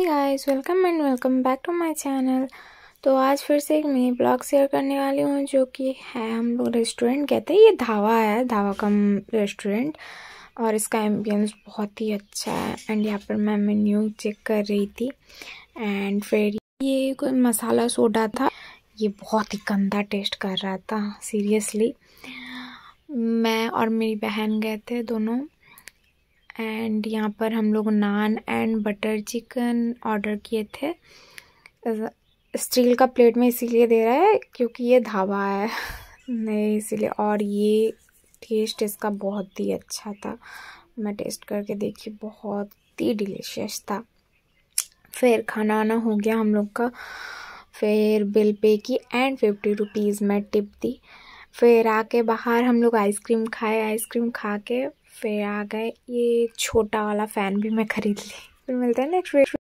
guys welcome and welcome back to my channel तो आज फिर से एक मिनी ब्लॉग शेयर करने वाली हूँ जो कि है हम लोग रेस्टोरेंट कहते हैं ये धावा है धावा कम रेस्टोरेंट और इसका एम्बियंस बहुत ही अच्छा है एंड यहाँ पर मैं मेन्यू चेक कर रही थी एंड फिर ये कोई मसाला सोडा था ये बहुत ही गंदा टेस्ट कर रहा था सीरियसली मैं और मेरी बहन गए थे दोनों एंड यहाँ पर हम लोग naan and butter chicken order किए थे स्टील का प्लेट में इसीलिए दे रहा है क्योंकि ये ढाबा है नहीं इसीलिए और ये टेस्ट इसका बहुत ही अच्छा था मैं टेस्ट करके देखी बहुत ही डिलीशियस था फिर खाना आना हो गया हम लोग का फिर बिल पे की एंड फिफ्टी रुपीज़ मैं टिप दी फिर आके बाहर हम लोग आइसक्रीम खाए आइसक्रीम खा के फिर आ गए ये छोटा वाला फ़ैन भी मैं ख़रीद ली फिर मिलते हैं नेक्स्ट